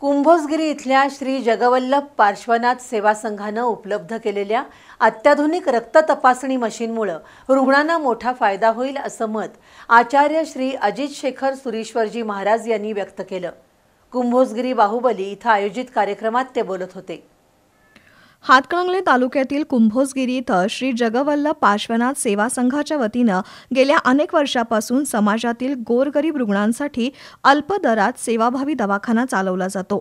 कुंभोजगिरी इथल्या श्री जगवल्लभ पार्श्वनाथ सेवा संघानं उपलब्ध केलेल्या अत्याधुनिक रक्त तपासणी मशीनमुळं रुग्णांना मोठा फायदा होईल असं मत आचार्य श्री अजित शेखर सुरीश्वरजी महाराज यांनी व्यक्त केलं कुंभोजगिरी बाहुबली इथं आयोजित कार्यक्रमात ते बोलत होते हातकणंगले तालुक्यातील कुंभोजगिरी इथं श्री जगवल्लभ पार्श्वनाथ सेवा संघाच्या वतीनं गेल्या अनेक वर्षापासून समाजातील गोरगरीब रुग्णांसाठी अल्प दरात सेवाभावी दवाखाना चालवला जातो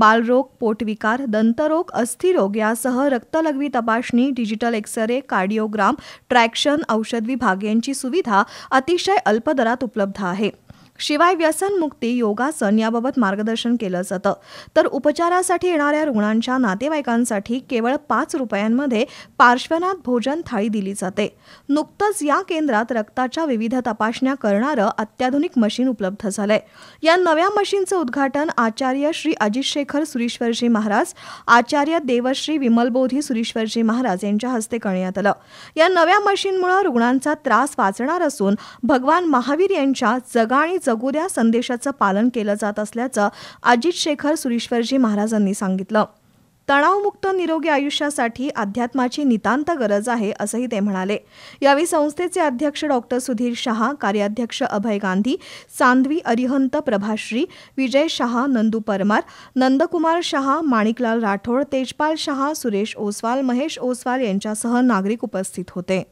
बालरोग पोटविकार दंतरोग अस्थिरोग यासह रक्तलघवी तपासणी डिजिटल एक्सरे कार्डिओग्राम ट्रॅक्शन औषध विभाग यांची सुविधा अतिशय अल्प दरात उपलब्ध आहे शिवाय व्यसनमुक्ती योगासन याबाबत मार्गदर्शन केलं जातं तर उपचारासाठी येणाऱ्या रुग्णांच्या नातेवाईकांसाठी केवळ पाच रुपयांमध्ये पार्श्वनाथ भोजन थाळी दिली जाते नुकतंच या केंद्रात रक्ताच्या विविध तपासण्या करणारं अत्याधुनिक मशीन उपलब्ध झालंय या नव्या मशीनचं उद्घाटन आचार्य श्री अजित शेखर सुरेश्वरजी महाराज आचार्य देवश्री विमलबोधी सुरेश्वरजी महाराज यांच्या हस्ते करण्यात आलं या नव्या मशीनमुळे रुग्णांचा त्रास वाचणार असून भगवान महावीर यांच्या जगाणी जगू द्या संदेशाचं पालन केलं जात असल्याचं अजित शेखर सुरेश्वरजी महाराजांनी सांगितलं तणावमुक्त निरोगी आयुष्यासाठी अध्यात्माची नितांत गरज आहे असंही ते म्हणाले यावेळी संस्थेचे अध्यक्ष डॉक्टर सुधीर शहा कार्याध्यक्ष अभय गांधी सांधवी अरिहंत प्रभाश्री विजय शहा नंदू परमार नंदकुमार शहा माणिकलाल राठोड तेजपाल शहा सुरेश ओसवाल महेश ओसवाल यांच्यासह नागरिक उपस्थित होते